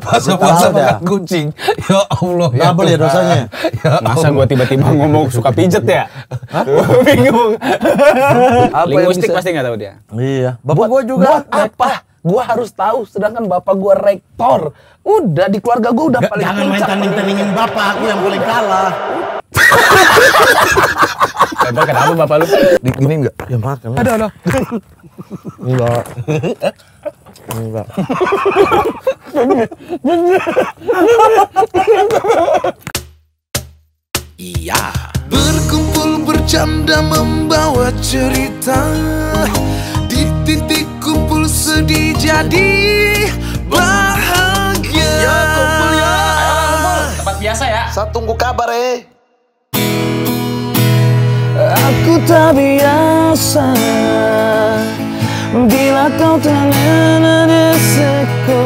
Puasa-puasa makan kucing. Ya Allah. Double ya, ya dosanya. Ya Masa gue tiba-tiba ngomong suka pijet ya? Bingung. Linguistik pasti nggak tahu dia. Iya. Bapak gue juga. Buat apa? Gue harus tahu, sedangkan bapak gue rektor. Udah di keluarga gue udah paling paling Jangan main tanding-tandingin bapak, aku yang boleh kalah. Bapak kenapa bapak lu? Digini enggak? Ya makan Ada, ada. enggak. Enggak. Iya. Berkumpul bercanda membawa cerita Di titik kumpul sedih jadi bahagia Ya kumpul ya Ayo, Tempat biasa ya Saya tunggu kabar eh Aku tak biasa Bila kau ternyata desaku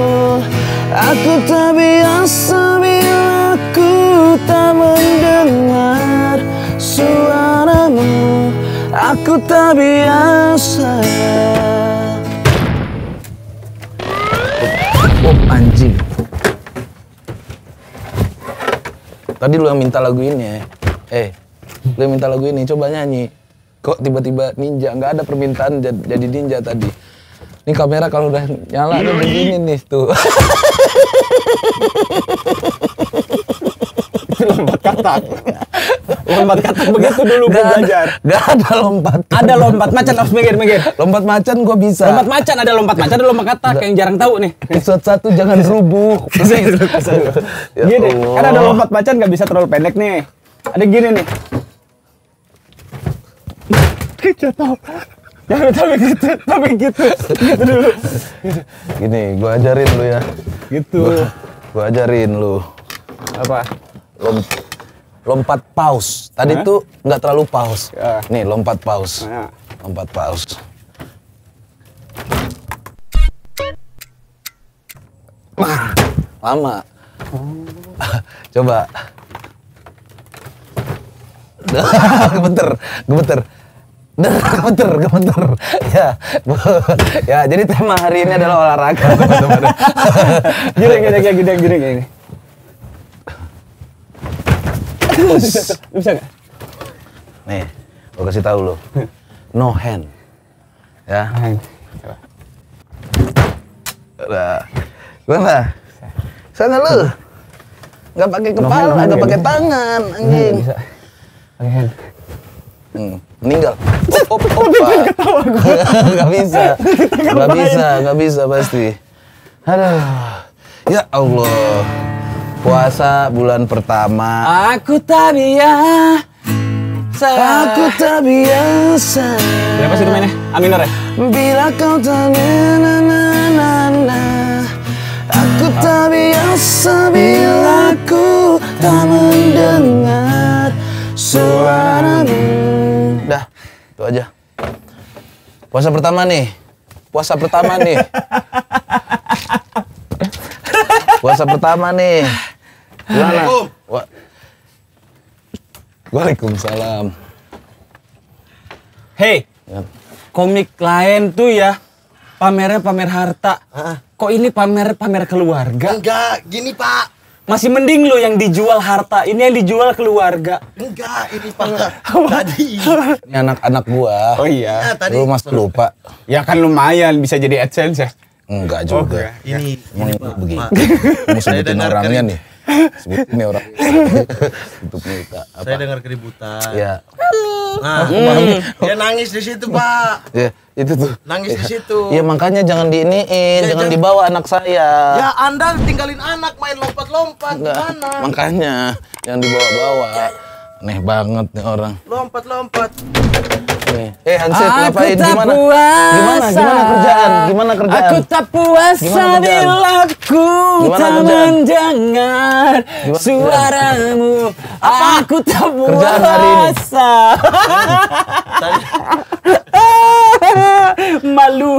Aku tak biasa bila ku tak mendengar suaramu Aku tak biasa Oh, anjing Tadi lu yang minta lagu ini ya Eh, eh dia minta lagu ini, coba nyanyi. Kok tiba-tiba ninja? Nggak ada permintaan jadi ninja tadi. Ini kamera kalau udah nyala udah begini nih tuh. lompat katak. Lompat katak begitu dulu gue belajar. Gak ada lompat. Ada lompat macan harus mikir mikir Lompat macan gue bisa. Lompat macan ada lompat macan ada lompat katak yang jarang tahu nih. Episode satu jangan rubuh. Ya gini, ya kan ada lompat macan gak bisa terlalu pendek nih. Ada gini nih. Ya, tapi gitu tapi gitu gitu dulu gini gue ajarin lu ya gitu gue ajarin lu apa Lom, lompat paus tadi huh? tuh nggak terlalu paus ya. nih lompat paus ya. lompat paus lama coba gemeter gemeter gemeter, gemeter. Ya, ya. Jadi tema hari ini adalah olahraga. giring, gini giring, giring ini. Bisa nggak? Nih, gue kasih tahu lo. No hand. Ya. Hand. Udah. Gimana? Sana lu. nggak pakai kepala, nggak pakai ya. tangan, anjing. Bisa. Pakai hand. Hmm meninggal. Oh, oh, oh, ketawa gue. gak bisa. Gak bisa, gak bisa pasti. Aduh. Ya Allah. Puasa bulan pertama. Aku tak biasa. Aku tak biasa. Berapa sih mainnya? A minor ya? Bila kau tanya na na na. Aku tak biasa bila aku tak mendengar suaramu. Puasa pertama nih. Puasa pertama nih. Puasa pertama nih. Gimana? Wa Waalaikumsalam. Hei, ya. komik lain tuh ya pamernya pamer harta. Kok ini pamer pamer keluarga? Enggak, gini pak. Masih mending lo yang dijual harta, ini yang dijual keluarga. Enggak, ini pak tadi. Ini anak-anak gua. Oh iya. Lu mas lupa. Ya kan lumayan bisa jadi AdSense ya. Enggak juga. Oh, iya. ini, ya, Emang ini begini. Mau sebutin orangnya nih. Sebutin nih orang. Saya dengar keributan. Iya. Halo. Nah, hmm. dia nangis di situ, Pak. Iya, itu tuh. Nangis ya. di situ. Iya, makanya jangan diiniin, ya, jangan, jangan dibawa anak saya. Ya Anda tinggalin anak main lompat-lompat gimana? Makanya jangan dibawa-bawa. Aneh banget nih orang. Lompat lompat. Nih. Eh Hanset Aku ngapain gimana? Gimana gimana kerjaan? Gimana kerjaan? Aku tak puasa bila ku tak mendengar gimana suaramu. Apa? Aku tak puasa. hari ini. Malu.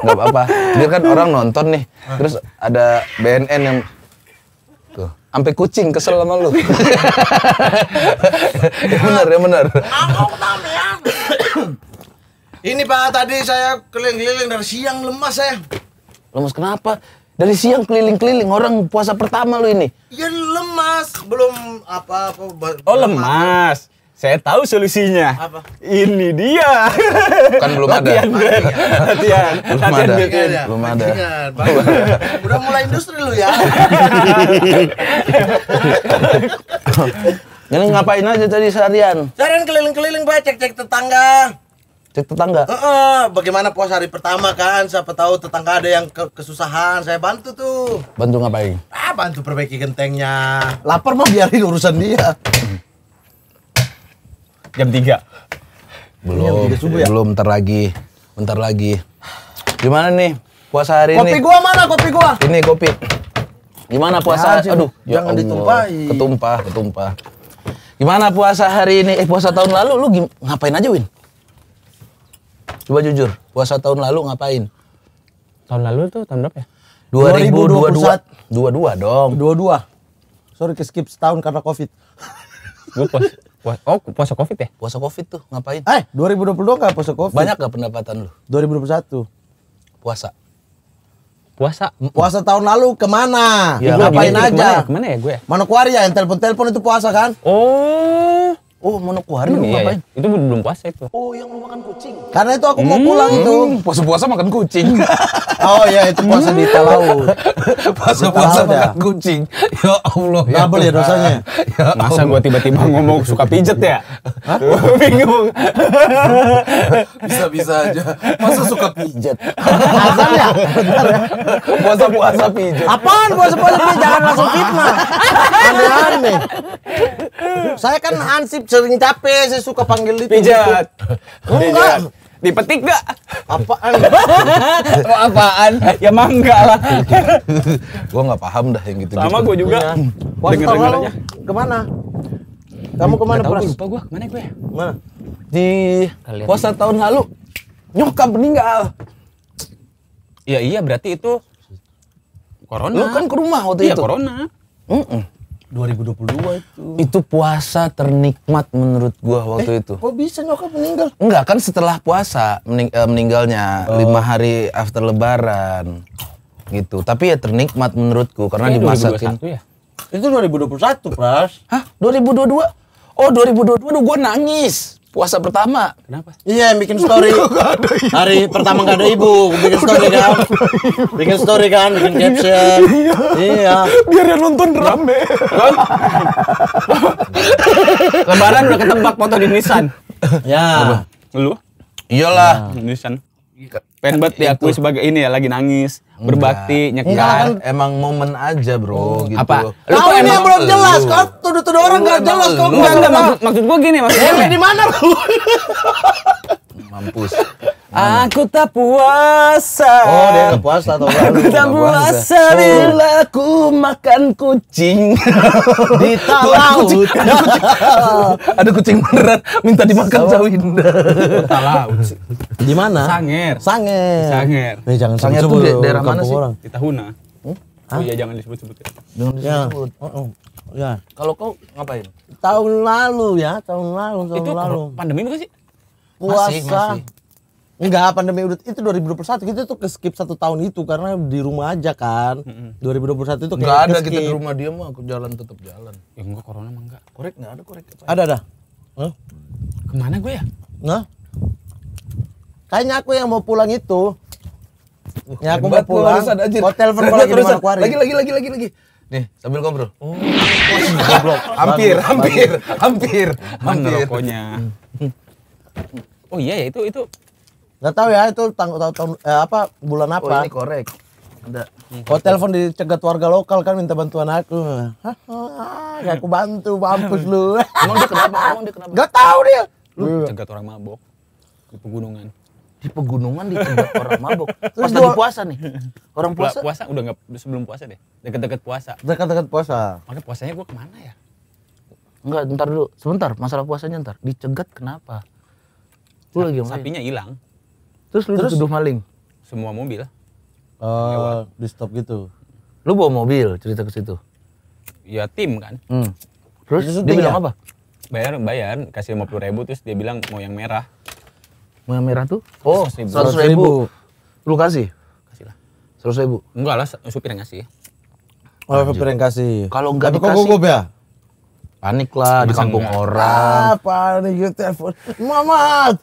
Gak apa-apa. Dia kan orang nonton nih. Terus ada BNN yang sampai kucing kesel sama lu. ya benar, ya benar. Ini Pak, tadi saya keliling-keliling dari siang lemas ya. Lemas kenapa? Dari siang keliling-keliling orang puasa pertama lu ini. Ya lemas, belum apa-apa. Oh, lemas. Saya tahu solusinya. Apa? Ini dia. Kan belum ada. Latihan, iya. Latihan. Belum latihan ada. Iya, iya. Belum ada. Udah mulai industri lu ya. Jadi ngapain aja tadi seharian? Seharian keliling-keliling pak, cek-cek tetangga. Cek tetangga? uh -uh, bagaimana puas hari pertama kan? Siapa tahu tetangga ada yang ke kesusahan, saya bantu tuh. Bantu ngapain? Ah, bantu perbaiki gentengnya. Lapar mah biarin urusan dia. Jam tiga Belum. Jam 3 subuh ya? Belum, ntar lagi. Bentar lagi. Gimana nih puasa hari kopi ini? Kopi gua mana kopi gua? Ini kopi. Gimana puasa? Ya, aduh, jangan ya ditumpahi Ketumpah, ketumpah. Gimana puasa hari ini? Eh puasa tahun lalu lu ngapain aja, Win? Coba jujur, puasa tahun lalu ngapain? Tahun lalu tuh tahun berapa ya? 2022. 22 dong. 22. Sorry ke skip setahun karena Covid. gue oh puasa covid ya? Puasa covid tuh ngapain? Eh 2022 gak puasa covid? Banyak gak pendapatan lu? 2021 Puasa Puasa Puasa tahun lalu kemana? Ya, ngapain aja? Kemana, ya, kemana ya gue? Manokwari ya yang telepon-telepon itu puasa kan? Oh Oh, Manokwari hmm, iya, Itu belum puasa itu. Oh, yang mau makan kucing. Karena itu aku hmm, mau pulang hmm, itu. Puasa-puasa makan kucing. oh iya, itu puasa di Talaut. Puasa-puasa ya? makan kucing. Ya Allah, ya Double ya dosanya. Ya Masa gua tiba-tiba ngomong suka pijet ya? Hah? Bingung. Bisa-bisa aja. Masa suka pijet? Azan ya? ya. Puasa-puasa pijet. Apaan puasa-puasa pijet? Jangan langsung fitnah. Aneh-aneh. Saya kan ansip sering capek, saya suka panggil itu. Pijat. Enggak. Dipetik gak? Apaan? oh, apaan? Ya mangga lah. gua nggak paham dah yang gitu. -gitu. Sama gua juga. Wah, iya. Dengar dengarannya. Kemana? Kamu kemana gak tahu, Tahu, lupa gua. Mana gue? Mana? Di Kalian. puasa tahun lalu nyokap meninggal. Ya iya berarti itu corona. Lu kan ke rumah waktu iya, itu. Iya corona. Mm -mm. 2022 itu. Itu puasa ternikmat menurut gua eh, waktu eh, itu. Kok bisa nyokap meninggal? Enggak, kan setelah puasa mening eh, meninggalnya oh. lima hari after lebaran. Gitu. Tapi ya ternikmat menurutku karena Ini dimasakin. 2021 ya? Itu 2021, Pras. Hah? 2022? Oh, 2022 gua nangis puasa pertama. Kenapa? Iya, yang bikin story. Hari pertama gak ada kan? ibu, bikin story kan. Bikin story kan, bikin caption. Iya. Biar yang nonton rame. Lebaran udah ketebak foto di Nissan. Ya. Lu? Iyalah. Ya. Nissan pengen banget iya, diakui itu. sebagai ini ya lagi nangis Enggak. berbakti iya, nyekar kan? iya, emang momen aja bro oh. gitu apa lu kok emang belum jelas kok tuduh-tuduh orang nggak jelas kok enggak enggak maksud, maksud gua gini maksud di mana mampus Aku tak puasa. Oh, dia tak puasa atau Aku tak puasa oh. bila aku makan kucing. Di talaut. Ada kucing, ada kucing berat minta dimakan so, Cawinda. Di mana? Sanger. Sanger. Sanger. Eh, jangan Sanger itu di daerah mana sih? Orang. Di Tahuna. Hmm? Oh iya, jangan disebut-sebut. Jangan ya. disebut. Ya. ya. Kalau kau ngapain? Tahun lalu ya, tahun lalu, tahun itu lalu. Pandemi bukan sih? Puasa. Masih, masih Enggak, pandemi udah itu 2021 kita tuh keskip satu tahun itu karena di rumah aja kan. Mm -hmm. 2021 itu enggak ada kita di rumah dia mah jalan tetap jalan. Ya enggak corona mah enggak. Korek enggak ada korek. Apa ada ada. Huh? Kemana gue ya? Nah. Kayaknya aku yang mau pulang itu. ya aku mau pulang. Aja. Hotel Vermont lagi di Manokwari. Lagi lagi lagi lagi lagi. Nih, sambil ngobrol. Oh. Goblok. hampir, hampir, hampir, hampir. Mana Oh iya ya itu itu gak tahu ya itu tang tahun eh, apa bulan oh, apa? Oh, ini korek. Ada. Oh telepon dicegat warga lokal kan minta bantuan aku. Hah? Gak aku bantu, mampus lu. Emang dia kenapa? Emang dia kenapa? Gak tahu dia. Lu cegat orang mabok di pegunungan. Di pegunungan dicegat orang mabok. Terus Pas lagi puasa nih. Orang puasa. Puasa udah nggak sebelum puasa deh. Dekat-dekat puasa. Dekat-dekat puasa. Mana puasanya gua kemana ya? Enggak, ntar dulu. Sebentar, masalah puasanya ntar. Dicegat kenapa? Lu lagi Sapinya hilang. Terus lu terus, dituduh maling? Semua mobil. Uh, di stop gitu. Lu bawa mobil cerita ke situ? Ya tim kan. Hmm. Terus, terus dia bilang ya? apa? Bayar, bayar, kasih lima puluh ribu terus dia bilang mau yang merah. Mau yang merah tuh? Oh, oh seratus ribu. ribu. Lu kasih? Kasih lah. Seratus ribu? Enggak lah, supir yang ngasih. Oh, supir yang kasih. Kalau enggak Tapi dikasih. Tapi kok gue ya? panik lah di kampung orang ah, panik gitu telepon Mamat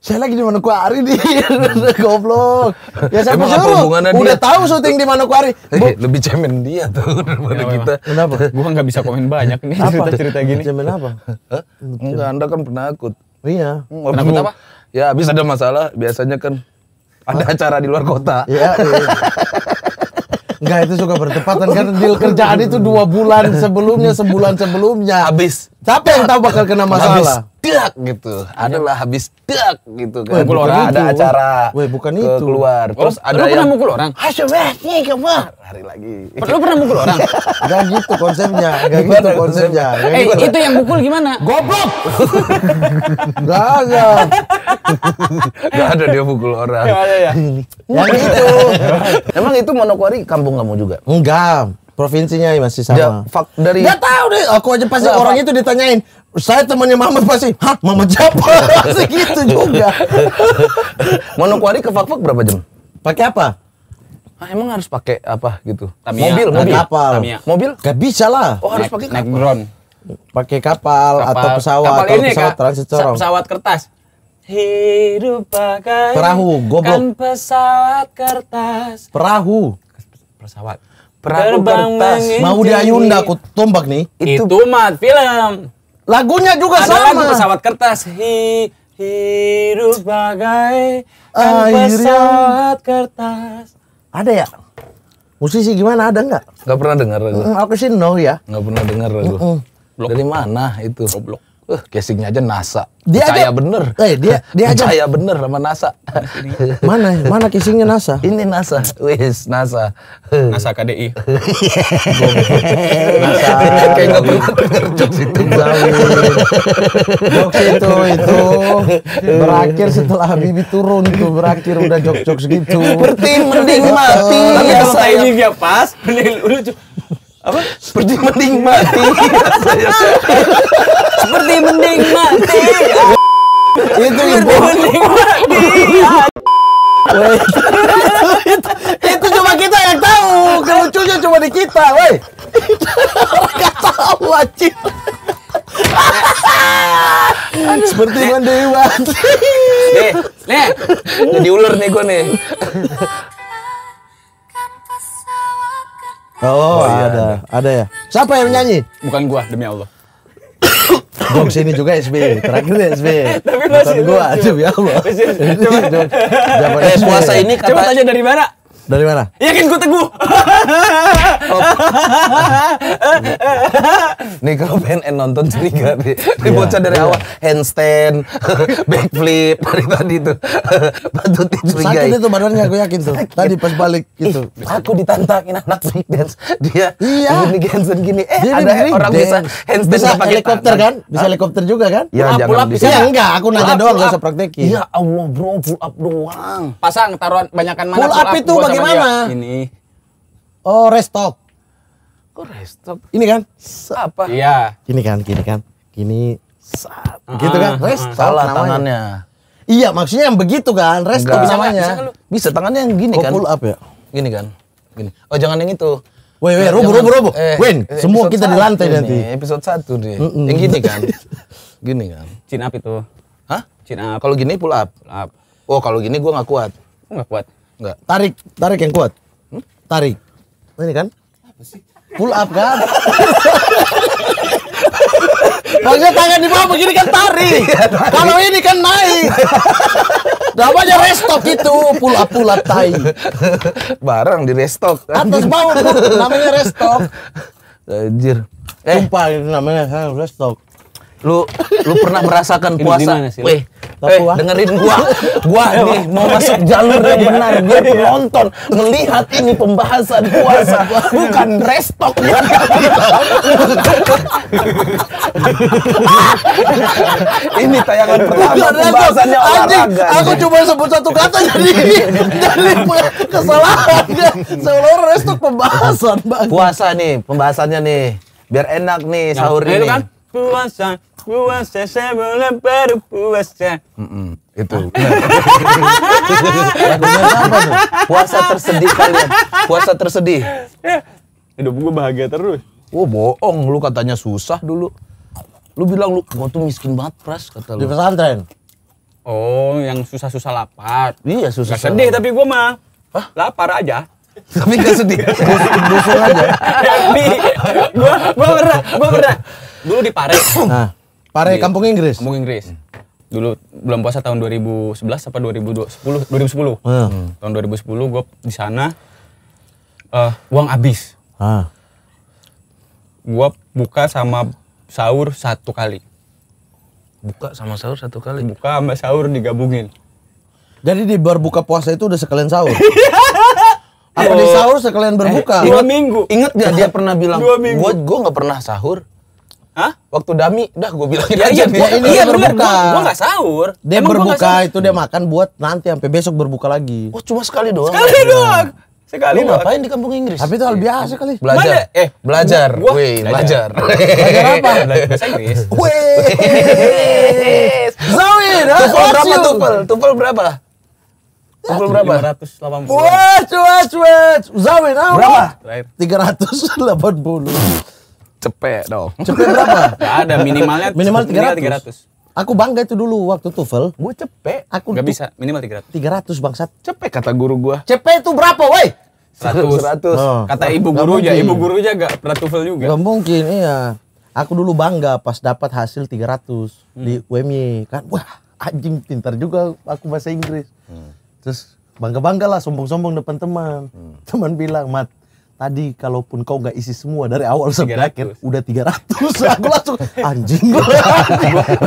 saya lagi di Manokwari di goblok ya siapa suruh udah tahu syuting di Manokwari eh, lebih cemen dia tuh daripada ya, kita kenapa gua nggak bisa komen banyak nih cerita cerita gini cemen apa enggak anda kan penakut iya hmm, penakut apa ya bisa ada masalah biasanya kan ada acara di luar kota. Iya. iya. Enggak itu suka bertepatan kan deal kerjaan itu dua bulan sebelumnya sebulan sebelumnya habis Siapa yang tahu bakal kena masalah? Habis tiak gitu. Adalah habis tiak gitu kan. Weh, bukan ada acara. Weh, bukan itu. Keluar. Oh, Terus oh, ada lu yang pernah mukul orang? Hasyabahnya kamu. Hari lagi. Lu pernah mukul orang? Gak gitu konsepnya. Gak gitu konsepnya. Eh, eh, itu yang mukul gimana? Goblok. Gak ada. Gak ada dia mukul orang. Gak ada ya. Yang itu. Emang itu monokwari kampung kamu juga? Enggak. Provinsinya ya masih sama. Ya, fak, dari Gak tahu deh, aku aja pasti nah, orang itu ditanyain. Saya temannya Mama pasti, hah Mama siapa? pasti gitu juga. Monokwari ke Fakfak berapa jam? Pakai apa? Ah, emang harus pakai apa gitu? Tamiya. Mobil, mobil. Kapal. Tamiya. Mobil? Gak bisa lah. Oh, harus pakai naik drone. Pakai kapal, kapal atau pesawat. Kapal ini pesawat, transit corong. pesawat kertas. Hidup pakai perahu, goblok. Kan pesawat kertas. Perahu. Pesawat. Perahu kertas. Mau diayunda aku tombak nih. Itu, itu mat film. Lagunya juga Ada sama. Lagu pesawat kertas. Hi, hidup bagai pesawat kertas. Ada ya? Musisi gimana ada nggak? Nggak pernah dengar lagu. Mm, aku sih no ya. Nggak pernah dengar lagu. Mm -mm. Dari mana itu? Goblok. Uh, casingnya aja NASA. Dia Percaya aja, bener. Eh, dia dia Percaya aja. bener sama NASA. mana mana casingnya NASA? Ini NASA. Wis NASA. NASA KDI. NASA. Kayak nggak pernah denger jokes itu. jokes itu itu berakhir setelah Habibie turun tuh berakhir udah jokes jokes gitu. Berarti mending mati. Iya, Tapi iya, kalau timingnya pas, mending lucu apa seperti mending mati iya, seperti mending mati itu ibu mending mati itu cuma kita yang tahu kelucunya cuma di kita woi nggak tahu wajib seperti mending mati nih nih jadi ular nih gue nih Ada ya? Siapa yang nyanyi? Bukan gua, demi Allah. Jokes sini juga SB, terakhir SB. Tapi masih gua, demi Allah. Coba, eh, puasa ini kata... Coba tanya dari mana? Dari mana? Yakin gue teguh. nih kalau pengen nonton curiga nih. Ini yeah, bocah dari yeah. awal handstand, backflip dari tadi tuh. Patut lagi. Sakit itu badannya gue yakin tuh. Sakit. Tadi pas balik gitu. Ih, aku ditantangin anak break dance. Dia iya. gini Gensen gini. Eh Dia ada orang dance. bisa handstand bisa helikopter tangan. kan? Bisa helikopter juga kan? Ya, pull up, bisa. Ya, enggak, aku nanya doang gak usah praktekin. Ya Allah bro, pull up doang. Pasang taruhan banyakkan mana pull up. Pull up itu pakai mama. Ini. Oh, restock. Kok restock? Ini kan? Apa? Iya. gini kan, gini kan. Gini. saat Gitu kan? Restock Salah namanya. tangannya. Iya, maksudnya yang begitu kan? Restock Enggak. namanya. Bisa, bisa, bisa, tangannya yang gini oh, kan? pull up ya? Gini kan? Gini. Oh, jangan yang itu. Woi, woi, rubuh, rubuh, rubuh. Eh, Win, eh, semua kita di lantai nanti. Episode satu deh. Mm -mm. Yang gini kan? gini kan? Chin up itu. Hah? Chin up. Kalau gini pull up. Pull up. Oh, kalau gini gua nggak kuat. Nggak kuat. Enggak. Tarik, tarik yang kuat. Hmm? Tarik. Nah, ini kan? Apa sih? Pull up kan? Maksudnya tangan di bawah begini kan tarik. Iya, Kalau ini kan naik. Namanya restock itu, pull up pull up tai. Barang di restock. Kan? Atas bawah namanya restock. Anjir. Eh. Sumpah itu namanya restock lu lu pernah merasakan puasa weh eh, dengerin gua gua nih mau masuk jalur yang iya. benar gua iya. nonton, melihat ini pembahasan puasa iya. bukan restock ini tayangan pertama pembahasannya olahraga aku cuma sebut satu kata jadi jadi kesalahan seolah restock pembahasan puasa nih pembahasannya nih biar enak nih ya, sahur ya, ini kan puasa, puasa saya boleh berpuasa. Mm -mm, itu. Lagunya apa tuh? Puasa tersedih kalian. Puasa tersedih. Hidup gue bahagia terus. oh, bohong, lu katanya susah dulu. Lu bilang lu gua tuh miskin banget pras kata lu. Di pesantren. Oh, yang susah-susah lapar. Iya, susah. Gak sedih tapi gua mah Hah? lapar aja tapi gak sedih busuk aja tapi gue pernah gue pernah dulu di Pare nah, Pare di, kampung Inggris kampung Inggris dulu belum puasa tahun 2011 apa 2010 2010 hmm. tahun 2010 gue di sana uh, uang habis ah. gue buka sama sahur satu kali buka sama sahur satu kali buka sama sahur digabungin jadi di bar buka puasa itu udah sekalian sahur Apa iya. di sahur sekalian berbuka? Eh, dua minggu. Ingat gak dia pernah bilang, gue gue nggak pernah sahur. Hah? Waktu dami, dah gue bilang ya, aja. Iya, dia, ini iya, berbuka. Gue, gak sahur. Dia Emang berbuka itu dia makan buat nanti sampai besok berbuka lagi. Oh cuma sekali doang. Sekali iya. doang. Sekali Lu ngapain di kampung Inggris? Tapi itu hal iya. biasa kali. Belajar. Mana? Eh, eh belajar. Gua, Wih, belajar. Belajar apa? Bahasa Inggris. Wih. Zawin, Tufel berapa Tufel? Tufel berapa? Pukul berapa? 580. Wes, wes, wes. Zawi, apa? Berapa? 380. Cepet dong. Cepet berapa? Gak ada minimalnya. Minimal 300. 300. Aku bangga itu dulu waktu tuvel. Gue cepet. Aku nggak bisa. Minimal 300. 300 bangsat. Cepet kata guru gue. Cepet itu berapa, woi? 100. 100. Oh. Kata ibu guru aja, ibu guru aja gak pernah tuvel juga. Gak mungkin, iya. Aku dulu bangga pas dapat hasil 300 hmm. di UMY kan. Wah, anjing pintar juga aku bahasa Inggris. Hmm. Terus bangga-bangga lah, sombong-sombong depan teman. Hmm. Teman bilang, Mat, tadi kalaupun kau nggak isi semua dari awal sampai akhir udah 300 aku langsung anjing gue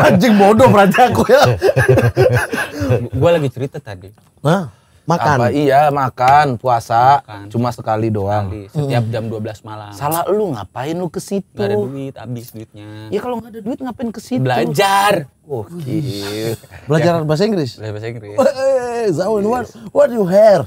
anjing, bodoh berarti aku ya gue lagi cerita tadi nah makan apa iya makan puasa makan. cuma sekali doang sekali. setiap hmm. jam 12 malam salah lu ngapain lu ke situ Gak ada duit habis duitnya ya kalau gak ada duit ngapain ke situ belajar oh gila. Gitu. belajar ya. bahasa Inggris belajar bahasa Inggris Zaun, what what you hear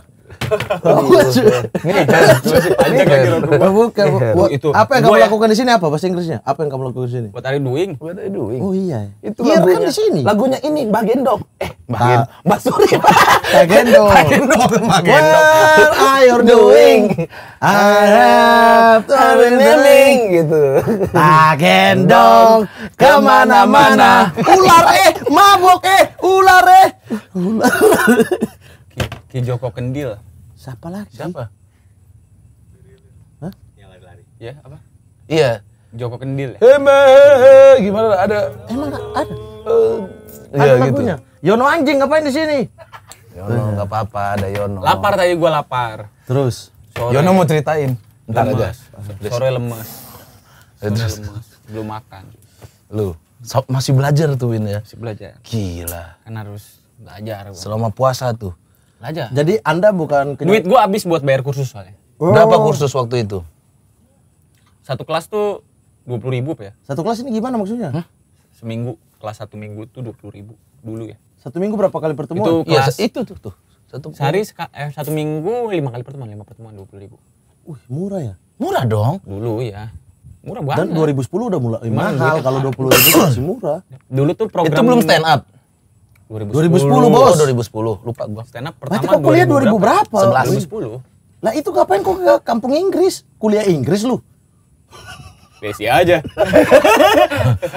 ini bukan. Itu. Apa yang kamu lakukan di sini apa bahasa Inggrisnya? Apa yang kamu lakukan di sini? buat hari doing? Buat hari doing? Oh iya. Itu iya, kan lagunya. kan di sini. Lagunya ini Mbak Eh, Mbak basuri Mbak Suri. Mbak Gendong. What are doing? I have to keliling gitu. Mbak kemana-mana. Ular eh, mabok eh, ular eh. Ular. Ki, Ki Joko Kendil. Siapa lagi? Siapa? Hah? Yang lari-lari. Ya, apa? Iya. Joko Kendil. Ya? Hema, gimana ada? Emang ada? Uh, ada ya, lagunya. Gitu. Yono anjing ngapain di sini? Yono eh. nggak apa-apa, ada Yono. Lapar tadi gua lapar. Terus. Sore. Yono mau ceritain. Entar aja. Sore lemes. Sore lemas. Belum makan. Lu masih belajar tuh Win ya? Masih belajar. Gila. Kan harus belajar. Gua. Selama puasa tuh aja. Jadi Anda bukan kenyang... duit gua habis buat bayar kursus soalnya. Oh. Berapa kursus waktu itu? Satu kelas tuh dua puluh ribu ya. Satu kelas ini gimana maksudnya? Hah? Seminggu kelas satu minggu tuh dua puluh ribu dulu ya. Satu minggu berapa kali pertemuan? Itu iya, kelas ya, itu tuh tuh. Satu sehari eh, satu minggu lima kali pertemuan lima pertemuan dua puluh ribu. Wih murah ya? Murah dong. Dulu ya. Murah banget. Dan sepuluh udah mulai mahal, kalau dua puluh ribu masih murah. Dulu tuh program Itu belum stand up. 2010, 2010 bos. Oh, 2010, lupa gua. Stand up pertama Berarti kok kuliah 2000 berapa? 11. 2010. Lah itu ngapain kok ke kampung Inggris? Kuliah Inggris lu. Besi aja.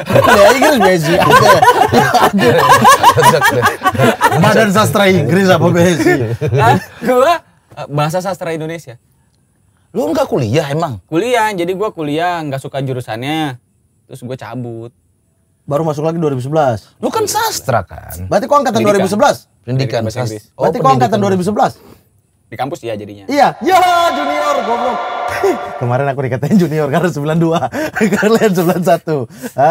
kuliah Inggris besi aja. Badan sastra Inggris apa besi? gua eh, bahasa sastra Indonesia. Lu enggak kuliah emang? Kuliah, jadi gua kuliah enggak suka jurusannya. Terus gue cabut baru masuk lagi 2011. Lu kan sastra kan? Berarti kok angkatan pendidikan. 2011? Pendidikan, pendidikan sastra. Oh, Berarti kok angkatan 2011? Di kampus ya jadinya. Iya. Ya, junior goblok. Kemarin aku dikatain junior karena 92, kalian 91.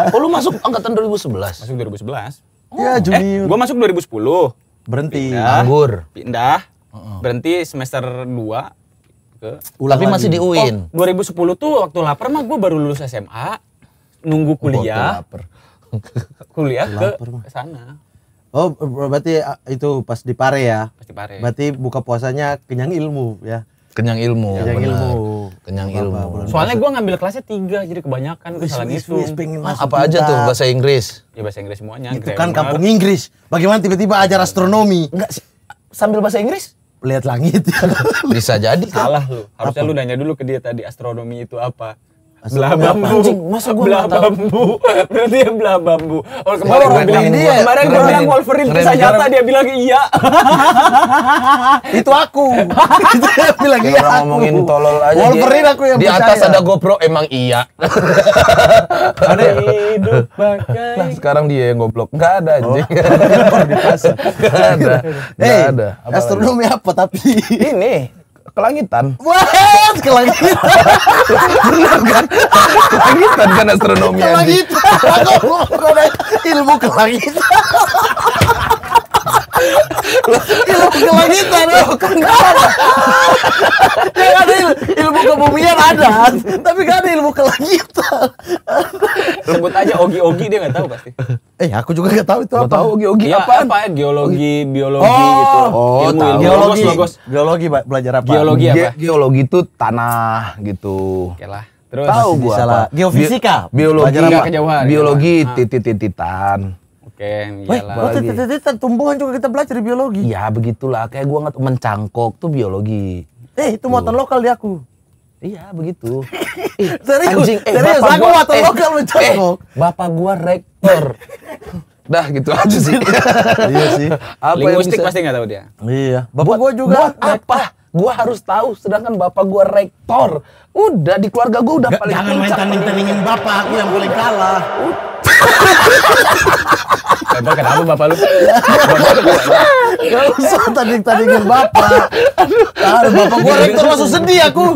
Oh, lu masuk angkatan 2011? Masuk 2011. Iya Oh. junior. Eh, gua masuk 2010. Berhenti. Pindah, Anggur. Pindah. Uh-uh. Berhenti semester 2 ke ulang tapi lagi. masih di UIN. Oh, 2010 tuh waktu lapar mah gue baru lulus SMA, nunggu kuliah. Waktu lapar. kuliah ke sana. Oh, berarti ah, itu pas di Pare ya? Pas di Pare. Berarti buka puasanya kenyang ilmu ya? Kenyang ilmu. Ya, kenyang ilmu. Kenyang ilmu. Soalnya gue ngambil kelasnya tiga, jadi kebanyakan kesalahan itu. Ah, apa aja tuh bahasa Inggris? Ya bahasa Inggris semuanya. Itu kan kampung Inggris. Bagaimana tiba-tiba ajar iya. astronomi? Enggak sambil bahasa Inggris? Lihat langit. Bisa jadi. Salah lu. Harusnya apa? lu nanya dulu ke dia tadi astronomi itu apa belah bambu anjing masa gua belah bambu berarti dia belah bambu oh kemarin gue bilang dia kemarin gua bilang Wolverine bisa nyata dia bilang iya itu aku itu dia bilang iya orang ngomongin tolol aja Wolverine aku yang di atas ada GoPro emang iya ada hidup nah sekarang dia yang goblok Gak ada oh. anjing Gak ada enggak ada astronomi apa tapi ini kelangitan. Wah, Kelangitan. Benar kan? Kelangitan kan astronomi. Kelangitan. aku ilmu kelangitan ilmu kelangitan kan yang ada il ilmu kebumian ada tapi gak ada ilmu kelangitan sebut aja ogi-ogi dia nggak tahu pasti eh ya, aku juga nggak tahu itu gak apa tahu ogi-ogi ya, apa apa geologi biologi oh, gitu oh, ilmu, ilmu geologi logos, logos. geologi belajar apa geologi apa Ge geologi itu tanah gitu oke lah Terus tahu gua apa? Geofisika, biologi, biologi, kejauhan, biologi titit-tititan Kem, biologi. Wah, tumbuhan juga kita belajar di biologi. Ya begitulah, kayak gua nggak mencangkok tuh biologi. Eh, itu muatan lokal di aku. Iya, begitu. eh, serius, anjing, eh, serius, aku muatan eh, lokal eh, mencangkok. Eh, bapak gua rektor. Dah gitu aja sih. iya sih. Apa Linguistik bisa... pasti nggak tahu dia. Iya. Bapak buat, gua juga. Buat apa? Gua harus tahu sedangkan bapak gua rektor. Udah di keluarga gua udah G paling Jangan main tanding-tandingin bapak aku yang boleh kalah. Bapak kenapa bapak lu? Gak usah tadi tadi tandingin bapak. Aduh, bapak gua rektor masuk sedih aku.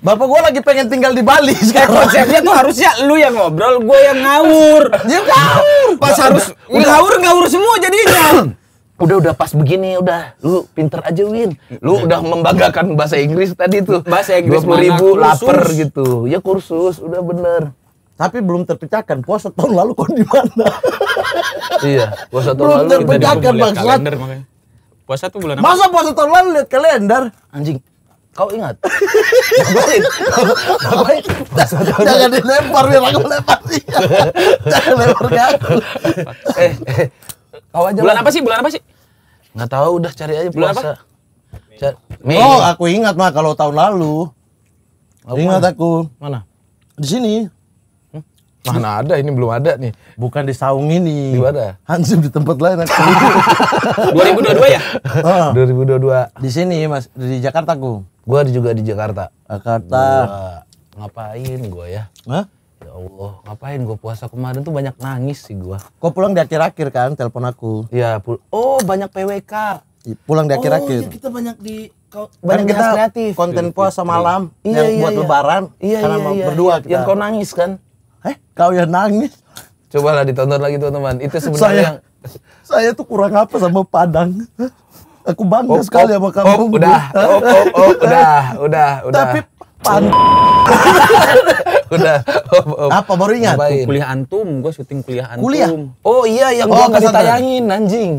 Bapak gua lagi pengen tinggal di Bali eh, sekarang. Konsepnya tuh harusnya lu yang ngobrol, gua yang ngawur. Dia ngawur. Pas harus ngawur ngawur semua jadinya. udah udah pas begini udah lu pinter aja Win lu udah membanggakan bahasa Inggris tadi tuh bahasa Inggris dua ribu lapar gitu ya kursus udah bener tapi belum terpecahkan puasa tahun lalu kau di mana iya puasa tahun belum lalu terpecahkan makanya puasa tuh bulan masa puasa tahun lalu lihat kalender anjing kau ingat ngapain ngapain jangan dilempar biar aku lempar jangan lempar ke aku eh, eh. kau aja bulan apa sih bulan apa sih nggak tahu udah cari aja bulan apa? Mei. Oh, aku ingat mah kalau tahun lalu. Oh, Ingat aku. Mana? Di sini. Mana ada ini belum ada nih. Bukan di saung ini. Di mana? Hansip di tempat lain. 2022 ya? Oh. Ah. 2022. Di sini Mas, di Jakarta ku. Gua juga di Jakarta. Jakarta. Gua, ngapain gua ya? Hah? Ya Allah, ngapain gua puasa kemarin tuh banyak nangis sih gua. Kok pulang di akhir-akhir kan telepon aku? Iya, oh banyak PWK. Pulang di oh, akhir-akhir. Oh, ya kita banyak di kau kan banyak kita kreatif. konten puasa iya, malam iya, yang iya, buat iya. lebaran iya, karena iya, iya, berdua iya. kita. Yang kau nangis kan? eh kau yang nangis. coba lah ditonton lagi teman-teman. Itu sebenarnya saya, yang... saya tuh kurang apa sama Padang. Aku bangga oh, sekali oh, sama kamu oh, udah, oh, oh, oh, udah, udah, udah. Tapi pan. udah. oh, oh. Apa baru ingat? Kuliah antum, gue syuting kuliah antum. Kuliah. Oh iya, yang oh, gue ditayangin anjing.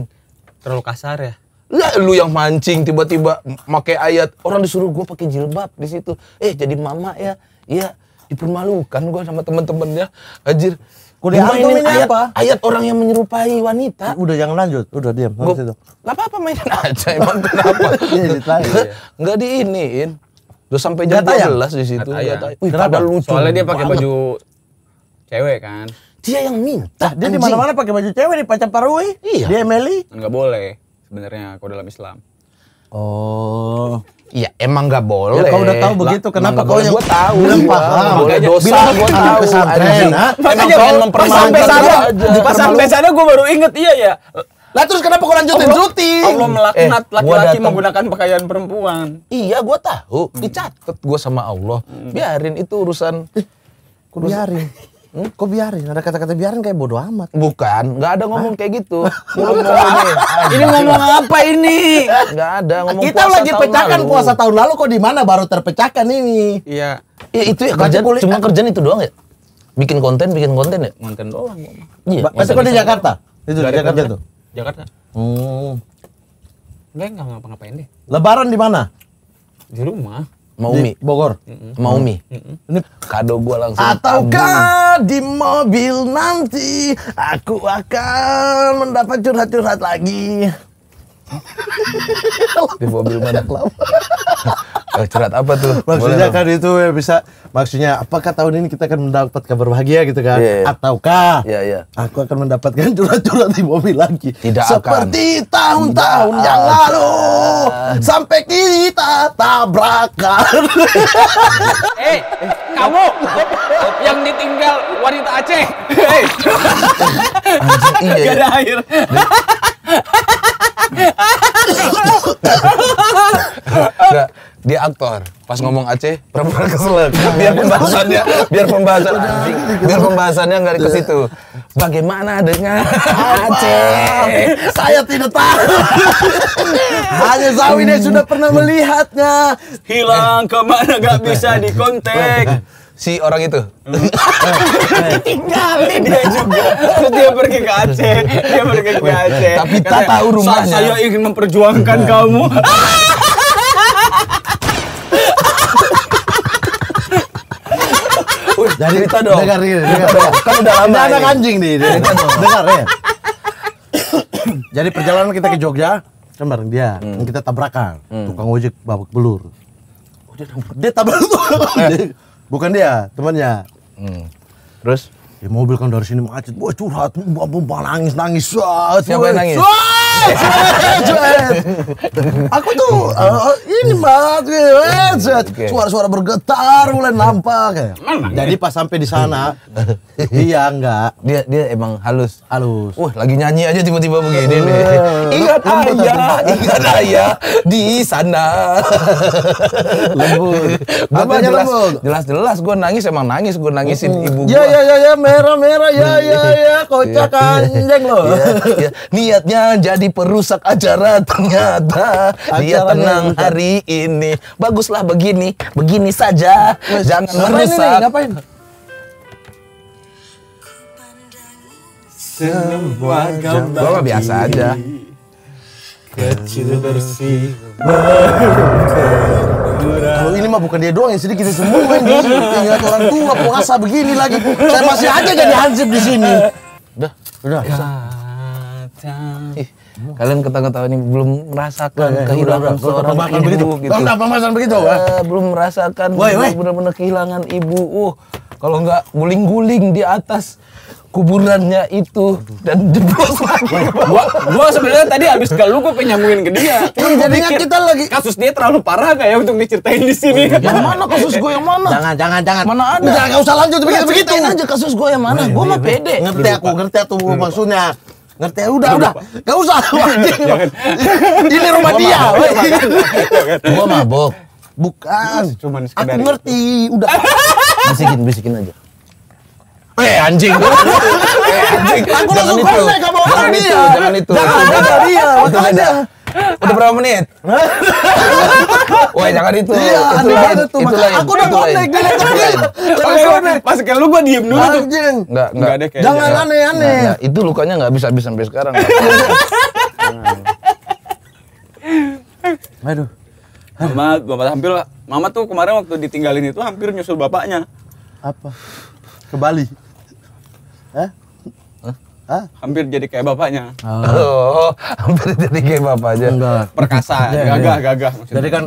Terlalu kasar ya. Lah lu yang mancing tiba-tiba pakai ayat orang disuruh gue pakai jilbab di situ. Eh jadi mama ya. Iya, dipermalukan gue sama temen-temennya anjir Kuliah antum ini ayat, apa? Ayat orang yang menyerupai wanita. Udah jangan lanjut, udah diam. Gua, itu. Gak apa-apa mainin aja emang kenapa? Iya, ya. nggak diiniin. Udah sampai jam 12 di situ. Wih, kenapa? lucu. Soalnya dia pakai baju cewek kan. Dia yang minta. Ah, dia di mana-mana pakai baju cewek di pacar Parui. Iya. dia Emily. Enggak boleh sebenarnya kalau dalam Islam. Oh. Iya emang gak ya, boleh. Ya, kau udah tahu begitu kenapa kau yang gue tahu. Belum paham. Boleh dosa Bila gue tahu pesantren. Emang kau mempermainkan sana. Pas sampai sana Gue baru inget iya ya. Lah terus kenapa kau lanjutin Allah, gue Allah melaknat eh, laki-laki menggunakan pakaian perempuan. Iya, gue tahu. Hmm. Dicatat gua sama Allah. Biarin itu urusan. biarin. Hmm, kok biarin? Ada kata-kata biarin kayak bodoh amat. Bukan, nggak ada ngomong Hah? kayak gitu. ini. ini ngomong apa ini? Nggak ada ngomong Kita puasa lagi pecahkan lalu. puasa tahun lalu kok di mana baru terpecahkan ini. Iya. Ya, itu ya kerjaan, cuma kerjaan itu doang ya? Bikin konten, bikin konten ya? Konten doang. Iya. Pasti kok di Jakarta? Itu di Jakarta tuh. Jakarta. Hmm. enggak ngapa-ngapain deh. Lebaran di mana? Di rumah. Maumi. Di Bogor. Mm-hmm. Maumi. mm Kado gue langsung Ataukah di mobil nanti aku akan mendapat curhat-curhat lagi. di mobil mana kelapa? Oh, curhat apa tuh? maksudnya Boleh kan dong. itu ya bisa maksudnya apakah tahun ini kita akan mendapat kabar bahagia gitu kan? Yeah, yeah. Ataukah yeah, yeah. aku akan mendapatkan curhat-curhat di mobil lagi? Tidak Seperti tahun-tahun yang akan. lalu sampai kita tabrakan. eh, eh, kamu yang ditinggal wanita Aceh. Hey. Eh. Iya, iya. Gak ada air. Enggak dia aktor pas ngomong Aceh perempuan keselak biar pembahasannya biar pembahasan biar pembahasannya nggak ke situ bagaimana dengan Aceh saya tidak tahu hanya Zawi yang sudah pernah melihatnya hilang kemana nggak bisa di kontak. si orang itu tinggalin dia juga terus dia pergi ke Aceh dia pergi ke Aceh tapi tak tahu rumahnya saya ingin memperjuangkan kamu Jadi cerita dong. Dengar ini, dengar, Kan udah lama. Ini anak anjing nih. Dengar, dengar ya. Jadi perjalanan kita ke Jogja kan bareng dia, hmm. kita tabrakan, hmm. tukang ojek babak belur. Oh, dia, dia tabrak tuh. Bukan dia, temannya. Hmm. Terus? di mobil kan dari sini macet wah curhat bumbang nangis nangis wah siapa yang nangis aku tuh uh, ini banget hmm, suara-suara bergetar mulai nampak jadi pas sampai di sana iya enggak dia dia emang halus halus wah lagi nyanyi aja tiba-tiba begini nih eh, ingat ayah ingat ayah di sana lembut apa jelas jelas jelas gue nangis emang nangis gue nangisin hmm. ibu ya, gue ya ya ya ya merah merah ya ya ya kocak anjing loh. Iya, iya. Niatnya jadi perusak acara ternyata dia tenang gitu. hari ini. Baguslah begini, begini saja. Jangan merusak. ngapain? Semua gambar biasa aja. Kecil bersih Kalau ini mah bukan dia doang yang sedih kita semua ini Ingat orang tua puasa begini lagi. Saya masih aja jadi hansip di sini. Udah, udah. Ya, Ih, kalian ketawa-ketawa ini belum merasakan ya, ya, kehilangan ya, seorang ibu begitu. gitu. apa masan begitu, uh, belum merasakan benar-benar kehilangan ibu. Uh, kalau nggak guling-guling di atas kuburannya itu dan jeblos lagi. Gua, gua sebenarnya tadi habis lu gua penyambungin ke dia. Cuma iya, kita lagi kasus dia terlalu parah enggak ya untuk diceritain di sini. Oh, yang mana kasus gua yang mana? Jangan jangan jangan. Mana ada? Udah gak usah lanjut begitu begitu. aja kasus gua yang mana. Gua mah pede. Ngerti aku, ngerti aku maksudnya ngerti ya udah udah gak usah ini rumah dia gua mabok bukan cuman sekedar aku ngerti udah bisikin bisikin aja Eh anjing. eh anjing. Aku langsung suka sama orang dia. Itu, jangan itu. Jangan itu. Jangan dia. Makanya. Udah berapa menit? Wah, jangan itu. Iya, itu ada Itu, itu lain. Aku udah konek dia connect. Pas kayak lu gua diem dulu tuh. Enggak, enggak. ada kayaknya. Jangan aneh-aneh. Itu lukanya enggak bisa habis sampai sekarang. Aduh. Mama, bapak hampir Mama tuh kemarin waktu ditinggalin itu hampir nyusul bapaknya. Apa? Ke Bali. Hah? Hampir jadi kayak bapaknya. Oh, oh hampir jadi kayak bapaknya. Enggak. Perkasa, ya, gagah, ya. gagah. Jadi kan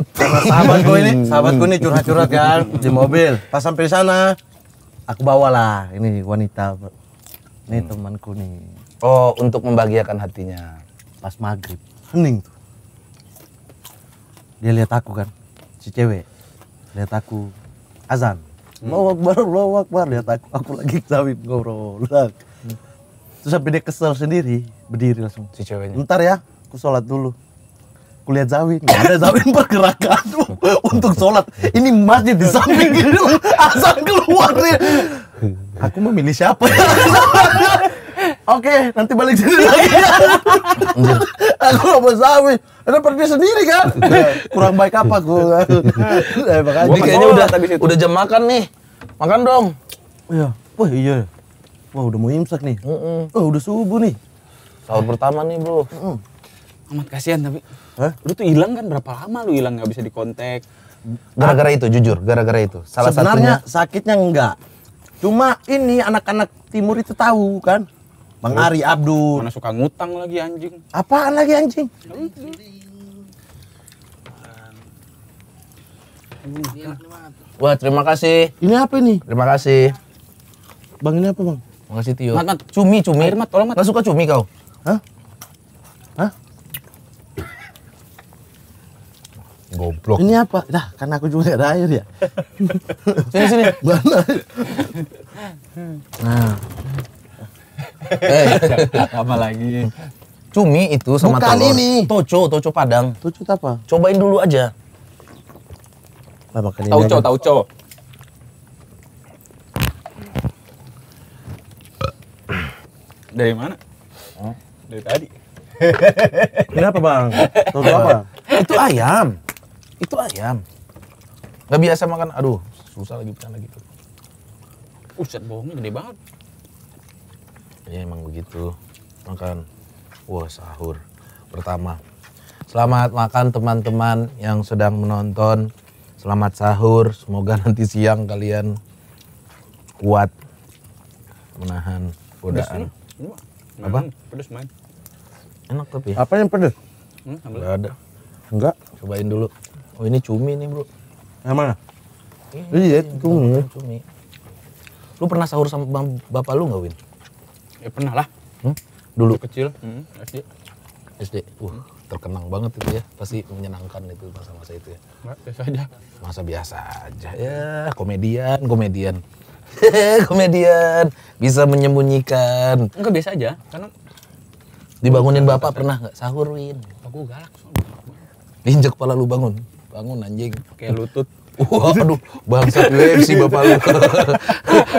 sahabatku ini, hmm. sahabatku ini curhat-curhat kan di hmm. mobil. Pas sampai di sana, aku bawalah ini wanita. Ini hmm. temanku nih. Oh, untuk membahagiakan hatinya. Pas maghrib, hening tuh. Dia lihat aku kan, si cewek. Lihat aku, azan. Allahu Akbar, Allahu Akbar. Lihat aku, aku lagi sawit ngobrol. Terus sampai dia kesel sendiri, berdiri langsung. Si ceweknya. Ntar ya, aku sholat dulu. lihat Zawin, ada Zawin pergerakan untuk sholat. Ini masjid di samping gitu, asal keluar Aku memilih siapa ya? Oke, okay, nanti balik sini lagi. aku nggak mau sawi. Ada pergi sendiri kan? Kurang baik apa aku? eh, makanya. kayaknya oh. udah habis itu. Udah jam makan nih. Makan dong. Iya. Wah iya. Wah udah mau imsak nih. Mm -mm. Oh udah subuh nih. Sahur pertama nih bro. Heeh. -mm. Amat kasihan tapi. Hah? Lu tuh hilang kan berapa lama lu hilang nggak bisa dikontak? Gara-gara itu jujur, gara-gara itu. Salah Sebenarnya satunya... sakitnya enggak. Cuma ini anak-anak timur itu tahu kan Bang Lu, Ari Abdul. Mana suka ngutang lagi anjing. Apaan lagi anjing? Wah, terima kasih. Ini apa ini? Terima kasih. Bang ini apa, Bang? Makasih Tio. Mat, mat, cumi, cumi. Air mat, tolong mat. Gak suka cumi kau? Hah? Hah? Goblok. Ini apa? Dah, karena aku juga ada air ya. sini, sini. Mana? Nah. Eh. apa lagi? Cumi itu sama Bukan telur. ini. Toco, toco Padang. Toco apa? Cobain dulu aja. Apa makan ini. Tauco, tauco. Dari mana? Dari tadi. Kenapa bang? Toco apa? Itu ayam. Itu ayam. Gak biasa makan. Aduh, susah lagi pecah lagi tuh. Uset bohongnya gede banget ya emang begitu makan wah sahur pertama selamat makan teman-teman yang sedang menonton selamat sahur semoga nanti siang kalian kuat menahan godaan apa pedes main enak tapi ya. apa yang pedes hmm, Gak ada enggak cobain dulu oh ini cumi nih bro yang mana iya cumi cumi lu pernah sahur sama bapak lu nggak Win Ya pernah lah. Hmm? Dulu. kecil, hmm, SD. SD. Uh, terkenang banget itu ya. Pasti menyenangkan itu masa-masa itu ya. Biasa aja. Masa biasa aja ya. Komedian, komedian. komedian bisa menyembunyikan. Enggak biasa aja, karena dibangunin Bukan bapak pernah nggak sahur Win? Aku galak Injek pala lu bangun, bangun anjing. Kayak lutut. Wah, aduh, bangsa UFC ya, bapak lu.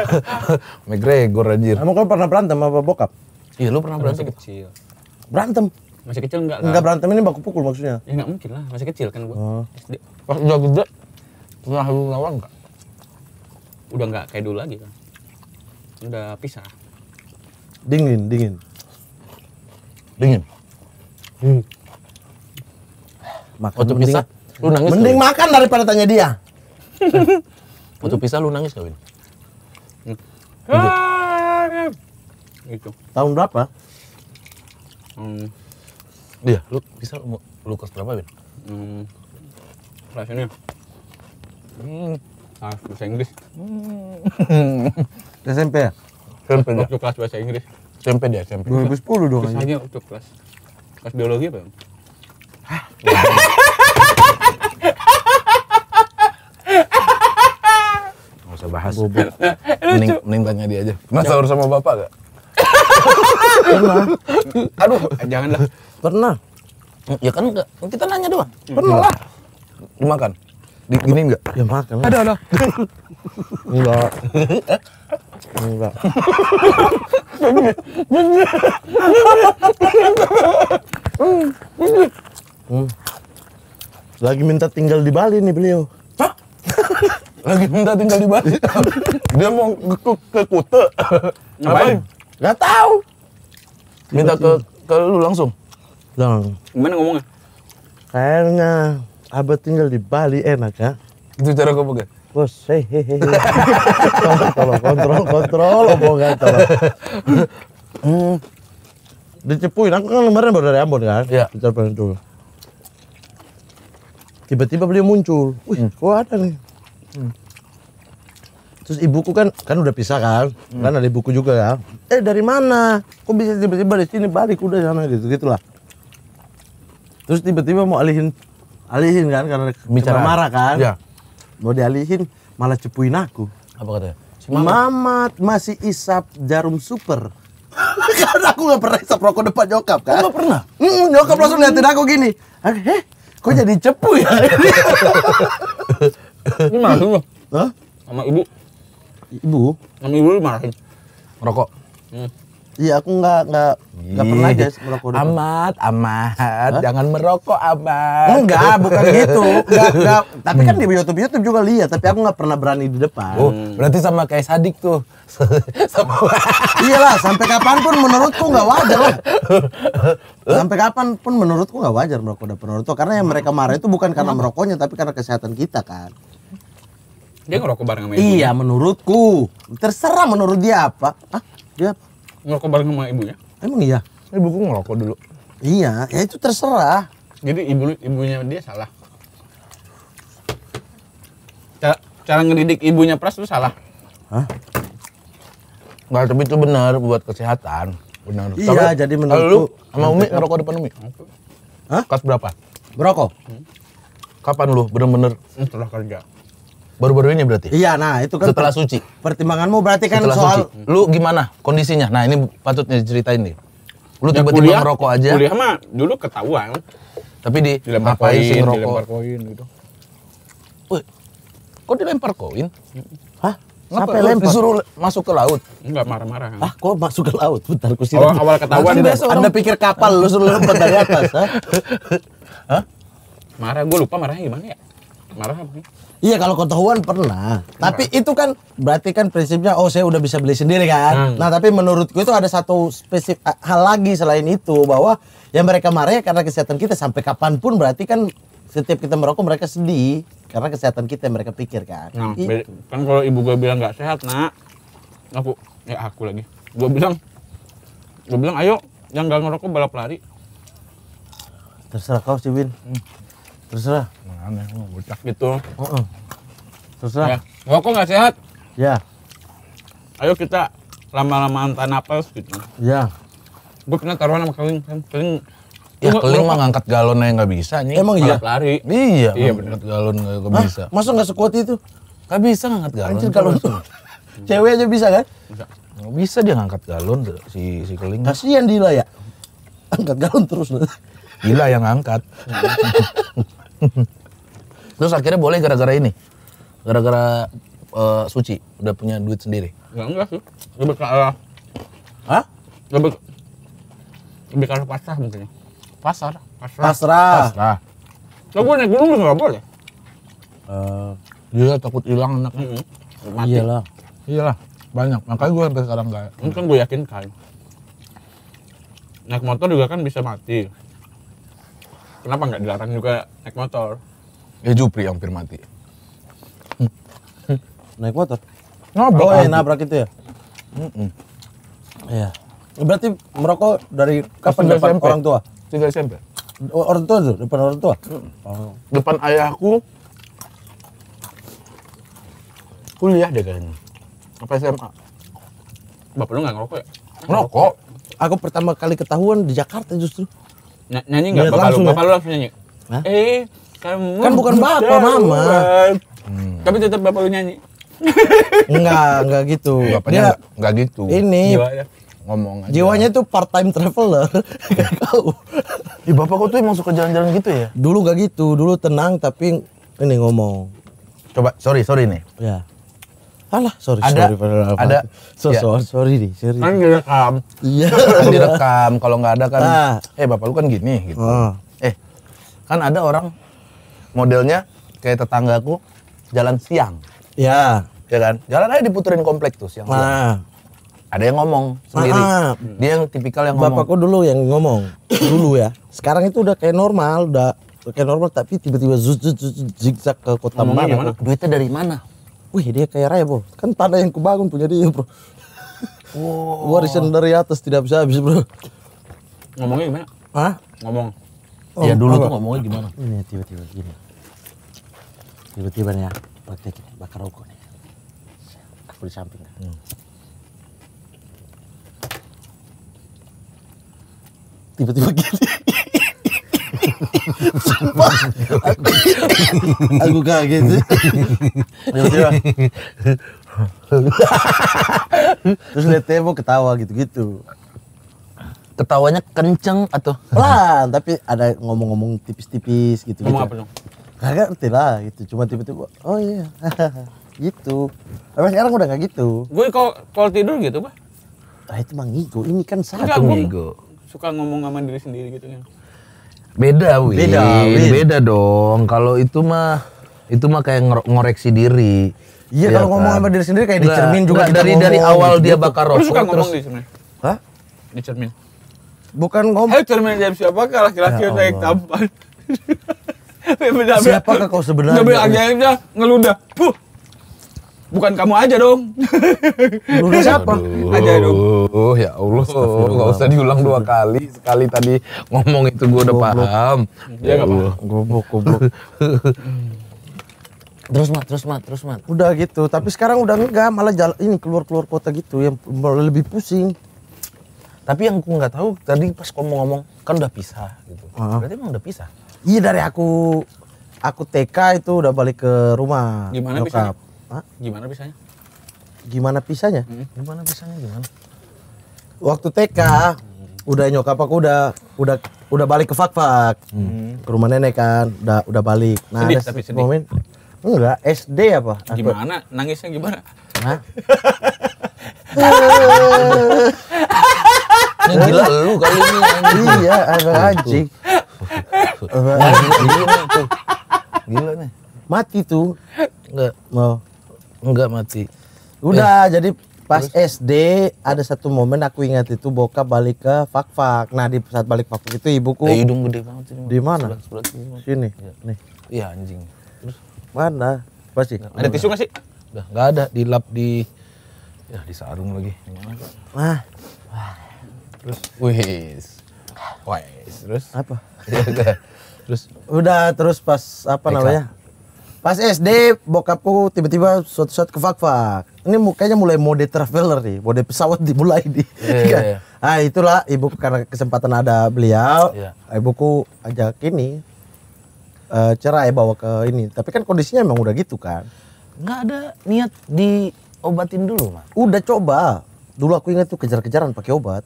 McGregor anjir. Emang kau pernah berantem sama bokap? Iya, lu pernah berantem? Masih kecil. Berantem? Masih kecil enggak lah. Enggak berantem ini baku pukul maksudnya? Ya enggak mungkin lah, masih kecil kan gua. Oh. SD. Pas udah gede, pernah lu lawan enggak? Udah enggak kayak dulu lagi kan. Udah pisah. Dingin, dingin. Dingin. Hmm. Makan Waktu pisah, lu nangis. Mending makan daripada tanya dia. Untuk waktu pisah lu nangis gak Itu. Hmm. Tahun berapa? Hmm. Iya, lu bisa lu, lu kelas berapa, Win? Hmm. Kelas ini. bahasa Inggris. Hmm. Ah, SMP hmm. ya? Kan SMP ya. Waktu kelas bahasa Inggris. SMP dia, SMP. 2010 dong. Bisanya untuk kelas. Kelas biologi apa? bahas. mending, mending tanya dia aja. Pernah sahur sama bapak gak? Pernah. Aduh, eh, janganlah. Pernah. Ya kan enggak, kita nanya doang. Pernah lah. Dimakan. Di gini enggak? Ya makan Ada, ada. enggak. Enggak. Hmm. Lagi minta tinggal di Bali nih beliau. Hah? lagi minta tinggal di Bali dia mau ke, ke Kute ngapain nggak tahu minta ke ke lu langsung langsung gimana ngomongnya kayaknya abah tinggal di Bali enak ya itu cara ngomongnya bos hehehe tolong kontrol kontrol omongan tolong hmm. dicepuin aku kan kemarin baru dari Ambon kan ya. bicara dulu tiba-tiba beliau muncul wih hmm. kok ada nih Hmm. Terus ibuku kan kan udah pisah kan, hmm. kan ada ibuku juga ya. Eh dari mana? Kok bisa tiba-tiba di sini balik udah sana gitu gitulah. Terus tiba-tiba mau alihin alihin kan karena bicara marah kan. Ya. Mau dialihin malah cepuin aku. Apa katanya? Si Mamat. masih isap jarum super. Karena aku gak pernah isap rokok depan nyokap kan. Gak pernah? Mm, nyokap langsung liatin aku gini. Eh, kok hmm. jadi cepu ya? Ini malu loh. Hah? Sama ibu. Ibu? Sama ibu lu Merokok. Hmm. Iya, aku nggak nggak nggak pernah guys merokok. Dulu. Amat, amat, Hah? jangan merokok amat. Enggak, bukan gitu. Enggak, enggak. Tapi kan hmm. di YouTube YouTube juga lihat, tapi aku nggak pernah berani di depan. Oh, berarti sama kayak sadik tuh. sama. lah, sampai kapanpun menurutku nggak wajar lah. Sampai kapanpun menurutku nggak wajar merokok orang tua, karena yang mereka marah itu bukan karena hmm. merokoknya, tapi karena kesehatan kita kan. Dia ngerokok bareng sama ibunya? Iya, menurutku. Terserah menurut dia apa. Hah? Dia apa? Ngerokok bareng sama ibunya? Emang iya? Ibuku ngerokok dulu. Iya, ya itu terserah. Jadi ibu ibunya dia salah. Cara, cara ngedidik ibunya Pras itu salah. Hah? Enggak, tapi itu benar buat kesehatan. Benar. Iya, tapi, jadi menurutku. Lalu sama Umi ngerokok depan Umi? Hah? Kelas berapa? Berokok? Hmm? Kapan lu bener-bener? Hmm, setelah kerja. Baru-baru ini berarti? Iya, nah itu kan setelah suci. Pertimbanganmu berarti kan setelah soal suci. lu gimana kondisinya? Nah, ini patutnya diceritain nih. Lu ya, tiba-tiba merokok aja. Kuliah mah dulu ketahuan. Tapi di dilempar koin, sih koin gitu. Wih, kok dilempar koin? Hah? Sampai lempar? Disuruh masuk ke laut. Enggak marah-marah. Ah, kok masuk ke laut? Bentar, kusi. Awal, awal ketahuan. Anda, anda pikir kapal lu suruh lempar dari atas, ha? Hah? Marah, gue lupa marahnya gimana ya? marah apa? Iya kalau ketahuan pernah. Marah. Tapi itu kan berarti kan prinsipnya oh saya udah bisa beli sendiri kan. Hmm. Nah tapi menurutku itu ada satu spesifik eh, hal lagi selain itu bahwa yang mereka marah ya karena kesehatan kita sampai kapanpun berarti kan setiap kita merokok mereka sedih karena kesehatan kita yang mereka pikir kan. Nah, kan kalau ibu gue bilang nggak sehat nak, aku ya aku lagi. Gue bilang, gue bilang ayo yang nggak ngerokok balap lari. Terserah kau sih Win. Hmm. Terserah aneh oh, bocah gitu uh susah ya. kok nggak sehat ya ayo kita lama-lamaan lama napas gitu ya gue pernah taruhan sama keling keling Ya keling mah ngangkat galon aja nggak bisa nih. Emang iya? Lari. Iya, iya ngangkat galon gak bisa. Masa nggak sekuat itu? Nggak bisa ngangkat galon. Anjir galon Cewek aja bisa kan? Bisa. Nggak bisa dia ngangkat galon si si keling. Kasihan Dila ya. Angkat galon terus loh. Dila yang ngangkat. Terus akhirnya boleh gara-gara ini. Gara-gara uh, Suci udah punya duit sendiri. Ya enggak sih. Lebih ke arah Hah? Lebih lebih ke arah pasrah mungkin. Pasar, pasrah. Pasrah. Pasrah. Kalau gue naik gunung enggak boleh. Eh, uh, dia takut hilang anak. Mm -hmm. Mati. Iyalah. Iyalah, banyak. Makanya gue sampai sekarang enggak. Mungkin gue yakin kan. Naik motor juga kan bisa mati. Kenapa nggak dilarang juga naik motor? Ya Jupri hampir mati. Naik motor? Nabrak. Oh, ya, nabrak itu ya? Mm -mm. Iya. Berarti merokok dari kapan depan SMP. orang tua? Tiga SMP. Oh, orang tua tuh, depan orang tua. Mm. Oh. Depan ayahku kuliah deh kayaknya. Apa SMA? Bapak lu gak ngerokok ya? Ngerokok. Aku pertama kali ketahuan di Jakarta justru. Ny nyanyi gak? bapak lu? Ya? Bapak lu langsung nyanyi? Hah? Eh, kamu kan, kan bukan bapak kan mama. Hmm. Tapi tetap bapak lu nyanyi. enggak, enggak gitu. Bapaknya enggak, gitu. Ini jiwanya. ngomong aja. Jiwanya tuh part time traveler. Kau. Ih, bapak kok tuh emang suka jalan-jalan gitu ya? Dulu enggak gitu, dulu tenang tapi ini ngomong. Coba sorry, sorry nih. Ya. Alah, sorry, ada, sorry Ada, so, ya. so, sorry nih, sorry. Kan direkam. Iya. kan direkam, kalau nggak ada kan, ah. eh bapak lu kan gini, gitu. Ah. Eh, kan ada orang modelnya kayak tetangga aku jalan siang. Ya. Ya kan? Jalan aja diputerin komplek tuh siang. Nah. Ada yang ngomong sendiri. Nah. Dia yang tipikal yang ngomong. Bapakku dulu yang ngomong. dulu ya. Sekarang itu udah kayak normal, udah kayak normal tapi tiba-tiba zigzag ke kota mana. mana? Duitnya dari mana? Wih, dia kayak raya, Bro. Kan tanah yang kubangun punya dia, Bro. Wow. Warisan dari atas tidak bisa habis, Bro. Ngomongnya gimana? Hah? Ngomong Oh, ya dulu apa? tuh ngomongnya gimana? Ini tiba-tiba gini. Tiba-tiba nih ya, pakai bakar rokok nih. Aku di samping. Hmm. Tiba-tiba gini. Sumpah. aku, aku kaget. Tiba-tiba. Terus liat tembok ketawa gitu-gitu ketawanya kenceng atau pelan tapi ada ngomong-ngomong tipis-tipis gitu ngomong gitu. apa dong gak ngerti lah gitu cuma tiba-tiba oh iya gitu tapi sekarang udah gak gitu gue kalau tidur gitu pak ah itu mah ngigo ini kan satu Enggak, ngigo suka ngomong sama diri sendiri gitu kan beda wih. beda, win. beda dong kalau itu mah itu mah kayak ngoreksi diri Iya, iya kalau kan? ngomong sama diri sendiri kayak di cermin juga dari dari awal gitu. dia bakar rokok. terus suka ngomong terus, di cermin? Hah? Di cermin bukan ngomong. Ayo cermin jam siapa laki-laki ya yang naik tampan. siapa kau sebenarnya? Nabil ajaibnya ngeludah. Puh. Bukan kamu aja dong. Ngeludah siapa? Aduh, aja dong. Oh ya Allah, nggak usah diulang dua kali. Sekali tadi ngomong itu gue udah goblok. paham. Ya nggak apa. Goblok, goblok. Terus mat, terus mat, terus mat. Udah gitu, tapi sekarang udah enggak, malah jalan ini keluar keluar kota gitu, yang lebih pusing tapi yang aku nggak tahu tadi pas kamu ngomong kan udah pisah gitu uh-huh. berarti emang udah pisah iya dari aku aku TK itu udah balik ke rumah gimana bisa gimana pisahnya gimana pisahnya hmm. gimana pisahnya gimana waktu TK hmm. udah nyokap aku udah udah udah balik ke fak hmm. hmm. ke rumah nenek kan udah udah balik nah sedih, tapi sedih. momen enggak SD apa gimana nangisnya gimana Hah? gila iya. lu kali ini. anjing. Iya, ada anjing. Gila tuh. Gila nih. Mati tuh. Enggak. Mau. Oh. Enggak mati. Udah, eh. jadi pas SD ada satu momen aku ingat itu bokap balik ke fak-fak. Nah, di saat balik fak itu ibuku. Eh, hidung gede banget ini. Di mana? Sebelah, sini. Iya. Nih. Iya, anjing. Terus mana? Pasti. Ada tisu enggak sih? Enggak ada, dilap di ya di sarung lagi. Gimana, Ah. Wah. Terus wis. Wis, terus apa? terus udah terus pas apa Eka. namanya? Pas SD bokapku tiba-tiba suatu saat ke fak-fak. Ini mukanya mulai mode traveler nih, mode pesawat dimulai di. Yeah, yeah, yeah. Kan? Iya. Ah itulah ibu karena kesempatan ada beliau, yeah. ibuku ajak ini uh, cerai bawa ke ini. Tapi kan kondisinya emang udah gitu kan. Nggak ada niat diobatin dulu, Mas. Udah coba. Dulu aku ingat tuh kejar-kejaran pakai obat.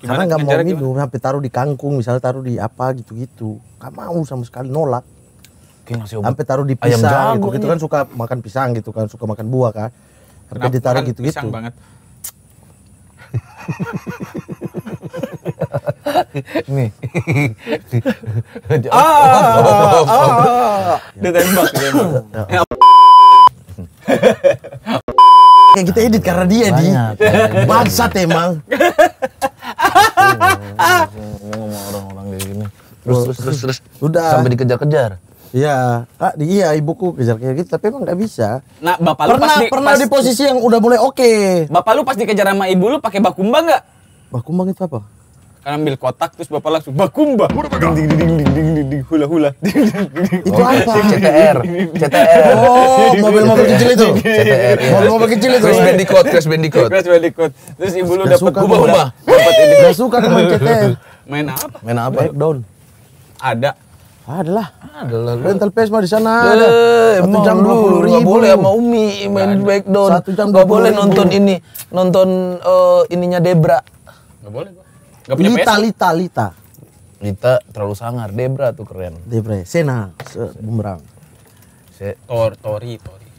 Gimana Karena nggak mau gitu, minum, sampai taruh di kangkung, misalnya taruh di apa gitu-gitu. nggak mau sama sekali nolak. Sampai taruh di pisang jago, gitu, gitu kan suka makan pisang gitu kan, suka makan buah kan. Sampai Kenapa ditaruh kan gitu-gitu. Nih. ah, ah, ah, ya. yang kita edit karena dia di bangsat emang orang-orang kayak gini terus terus terus terus udah sampai dikejar-kejar Iya, ah, iya ibuku kejar kayak gitu, tapi emang gak bisa. Nah, bapak lu pernah, pas pernah di, pas di posisi yang udah mulai oke. Okay. Bapak lu pas dikejar sama ibu lu pakai bakumba nggak? Bakumbang itu apa? kan ambil kotak terus bapak langsung bakumba ding ding ding ding ding ding ding hula hula itu apa CTR CTR oh mobil mobil kecil itu CTR mobil mobil kecil itu Crash Bandicoot Crash Bandicoot Crash Bandicoot terus ibu lu dapat kubah kubah dapat ini gak suka main CTR main apa main apa breakdown ada adalah adalah rental pes mah di sana eh, ada satu jam dua puluh ribu boleh sama Umi main breakdown satu jam nggak boleh nonton ini nonton eh, ininya Debra nggak boleh Gak punya Lita, PS. Lita, Lita. Lita terlalu sangar. Debra tuh keren. Debra. Sena, bumerang. Se Tor, Tori, Tori.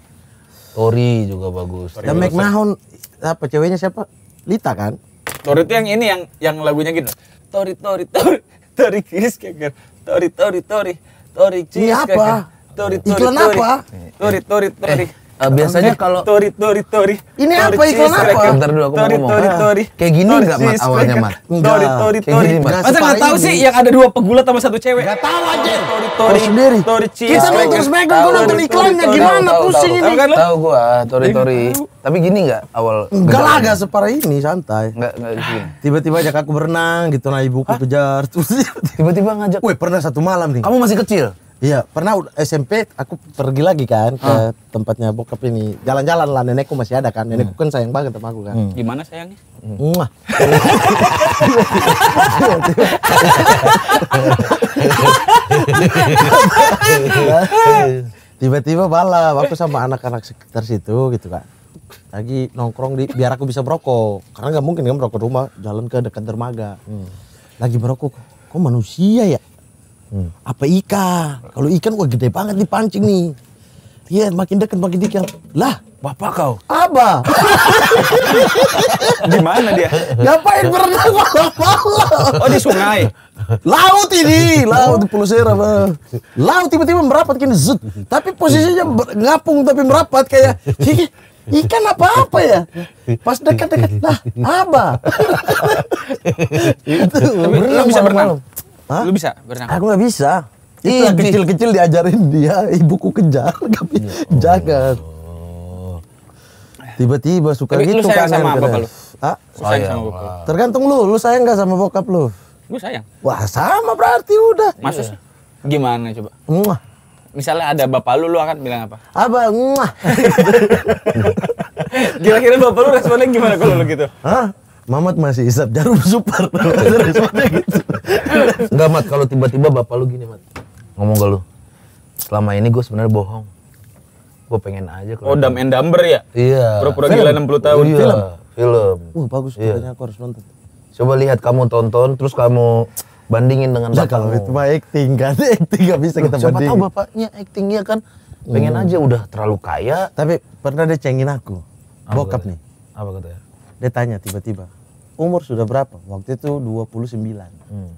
Tori juga bagus. Tori Dan McMahon, apa ceweknya siapa? Lita kan? Tori itu yang ini yang yang lagunya gitu. Tori, Tori, Tori, Tori Chris Kegger. Tori, Tori, Tori, Tori Chris Ini apa? Tori, Tori, Iklan tori, apa? Tori, Tori, Tori. tori. Eh. eh. Uh, biasanya kalau tori tori tori ini tori, apa iklan apa? Bentar dulu aku tori, mau ngomong. Tori, tori, Kayak gini enggak mat awalnya mat? Tori tori tori. Masa enggak tahu sih yang ada dua pegulat sama satu cewek? Enggak tahu aja. Tori tori sendiri. Tori Kita terus megang gua nonton iklannya gimana pusing ini. Tahu gua tori tori. Tapi gini enggak awal? Enggak lah enggak separah ini santai. Enggak enggak gini. Tiba-tiba ajak aku berenang gitu nah ibuku kejar terus tiba-tiba ngajak. Woi, pernah satu malam nih. Kamu masih kecil? Iya, pernah SMP aku pergi lagi kan ke ah. tempatnya bokap ini. Jalan-jalan lah nenekku masih ada kan. Nenekku hmm. kan sayang banget sama aku kan. Hmm. Gimana sayangnya? Tiba-tiba bala aku sama anak-anak sekitar situ gitu kan. Lagi nongkrong di biar aku bisa merokok. Karena nggak mungkin kan merokok rumah, jalan ke dekat dermaga. Hmm. Lagi merokok, kok manusia ya? Hmm. Apa Ika? Kalau ikan gua gede banget dipancing nih. Iya, makin dekat makin dekat. Lah, bapak kau. Apa? Gimana dia? Ngapain berenang malam-malam? Oh, di sungai. Laut ini, laut di Pulau Sera, Laut tiba-tiba merapat kini zut. Tapi posisinya ngapung tapi merapat kayak ikan apa-apa ya. Pas dekat-dekat, lah, apa? Itu bisa berenang. Hah? Lu bisa berenang? Aku gak bisa. Itu iya, yang kecil-kecil diajarin dia, ibuku kejar, tapi oh. jangan. Tiba-tiba suka tapi gitu kan, lu sayang sama bokap lu? Hah? Tergantung lu, lu sayang gak sama bokap lu? Gue sayang. Wah sama berarti udah. Maksud iya. gimana coba? Muah. Misalnya ada bapak lu, lu akan bilang apa? Abang, muah. Kira-kira bapak lu responnya gimana kalau lu gitu? Hah? Mamat masih isap jarum super. Gitu. Enggak Mat, kalau tiba-tiba bapak lu gini Mat. Ngomong ke lu. Selama ini gue sebenarnya bohong. Gue pengen aja kalau Oh, dam and dumber ya? Iya. Pura-pura gila 60 tahun. Iya. Film. Film. Wah, uh, bagus iya. katanya aku harus nonton. Coba lihat kamu tonton terus kamu bandingin dengan ya, kalau itu mah acting kan acting gak bisa Loh, kita siapa tahu bapaknya actingnya kan pengen hmm. aja udah terlalu kaya tapi pernah dia cengin aku apa bokap katanya? nih apa katanya dia tanya tiba-tiba umur sudah berapa waktu itu 29 hmm.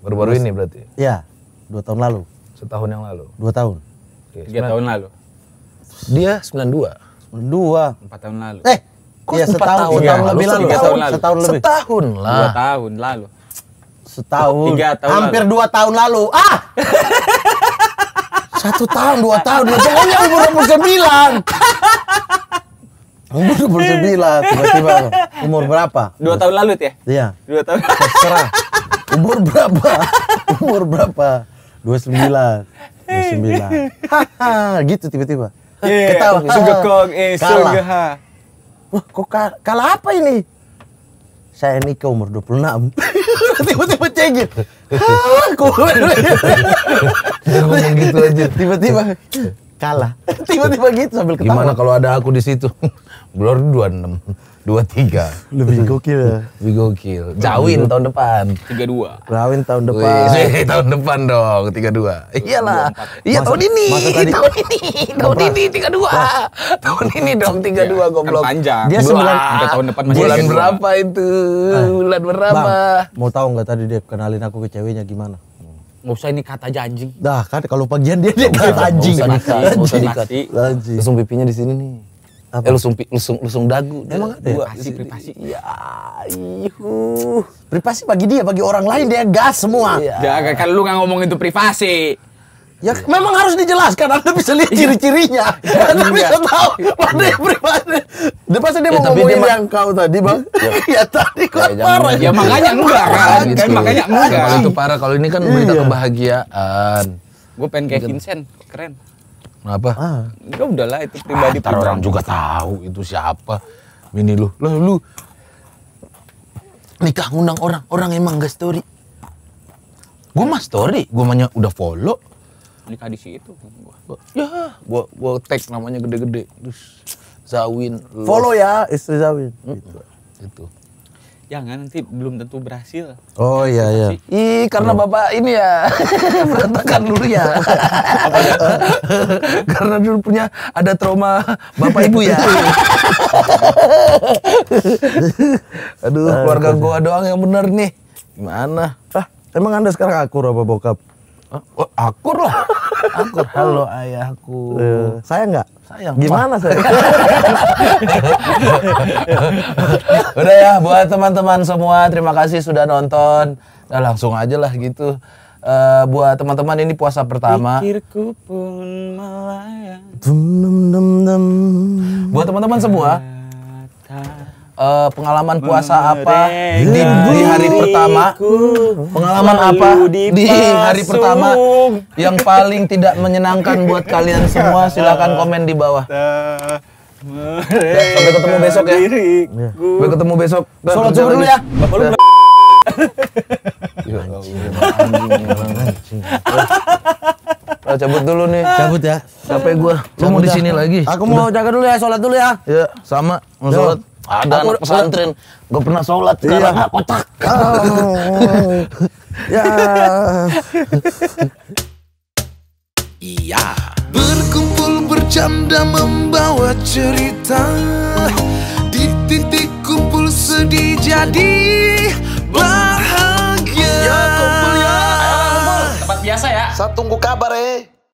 baru-baru ini berarti ya dua tahun lalu setahun yang lalu dua tahun tiga tahun lalu dia 92 92 empat tahun lalu eh kok ya, setahun, tahun, setahun lebih lalu, setahun, lalu. setahun lebih setahun lah dua tahun lalu setahun tiga tahun hampir lalu. dua tahun lalu ah satu tahun dua tahun pokoknya umur umur sembilan Umur 29 tiba-tiba. Umur berapa? Dua tahun lalu ya? Iya. Dua tahun. Terserah. Umur berapa? Umur berapa? Dua 29. 29. Haha, gitu tiba-tiba. Yeah, iya, Ketawa. Iya. kong, eh, sugeha. Wah, kok kalah apa ini? Saya nikah umur 26. tiba-tiba cengit. Hah, kok. Ngomong gitu aja. Tiba-tiba kalah. Tiba-tiba gitu sambil ketawa. Gimana kalau ada aku di situ? Blur 26, 23. Lebih gokil ya? Lebih gokil. Jawin tahun depan. 32. Rawin tahun depan. Wih, tahun depan dong, 32. Iyalah. Iya tahun ini. tahun ini. Tahun ini 32. tahun ini dong 32 iya, kan goblok. Kan panjang. Dia 9 tahun depan masih bulan berapa itu? Eh, bulan berapa? mau tahu enggak tadi dia kenalin aku ke ceweknya gimana? Gak usah ini kata aja anjing. Dah kan kalau pagian dia dia kata anjing. Gak usah dikati langsung pipinya di sini nih. Apa? Eh, lesung, lusung, lusung dagu. Emang ada ya? Privasi, privasi. Ya, ihu. Privasi bagi dia, bagi orang lain dia gas semua. Ya, kan lu gak ngomong itu privasi. Ya memang harus dijelaskan. Anda bisa lihat iya. ciri-cirinya. Ya, Anda enggak. Iya. bisa tahu mana yang pribadi Dia pasti dia ya, mau ngomongin dia yang kau tadi, Bang. Ya, ya tadi kau ya, parah. Ya makanya enggak kan. Gitu. makanya enggak. Kalau itu parah kalau ini kan berita iya. kebahagiaan. Gue pengen kayak Vincent, keren. Kenapa? Ah. Ya udahlah itu pribadi ah, pribadi. orang juga tahu itu siapa. Mini lu. Loh lu nikah ngundang orang, orang emang gak story. Gue mah story, gue mah udah follow nikah di situ gua. Ya, gua gua tag namanya gede-gede. Terus Zawin. Love. Follow ya istri Zawin. Hmm. Gitu. Itu. Jangan ya nanti belum tentu berhasil. Oh iya iya. Ih karena Halo. bapak ini ya berantakan dulu ya. karena dulu punya ada trauma bapak ibu ya. Aduh keluarga gua doang yang benar nih. Gimana? Ah emang anda sekarang akur apa bokap? Oh, akur lah. Akur. Halo ayahku. Uh, saya enggak? Sayang. Gimana saya? Udah ya buat teman-teman semua terima kasih sudah nonton. Nah, langsung aja lah gitu. Uh, buat teman-teman ini puasa pertama. Pikirku pun melayang. Dum, dum, dum, dum. Buat teman-teman semua. Kata uh, pengalaman puasa apa di, di hari pertama pengalaman apa di hari pertama yang paling tidak menyenangkan buat kalian semua silahkan komen di bawah Mereka sampai ketemu besok ya sampai ketemu besok sholat dulu ya coba cabut dulu nih. Cabut ya. Capek gua. Lu mau di sini lagi. Aku mau jaga dulu ya, sholat dulu ya. Ya, sama. Mau sholat. Ada aku, anak pesantren gak pernah sholat iya. karena kotak. Oh, ya. Iya. Berkumpul bercanda membawa cerita di titik kumpul sedih jadi bahagia. Ya kumpul ya. Tempat biasa ya. Saya tunggu kabar eh.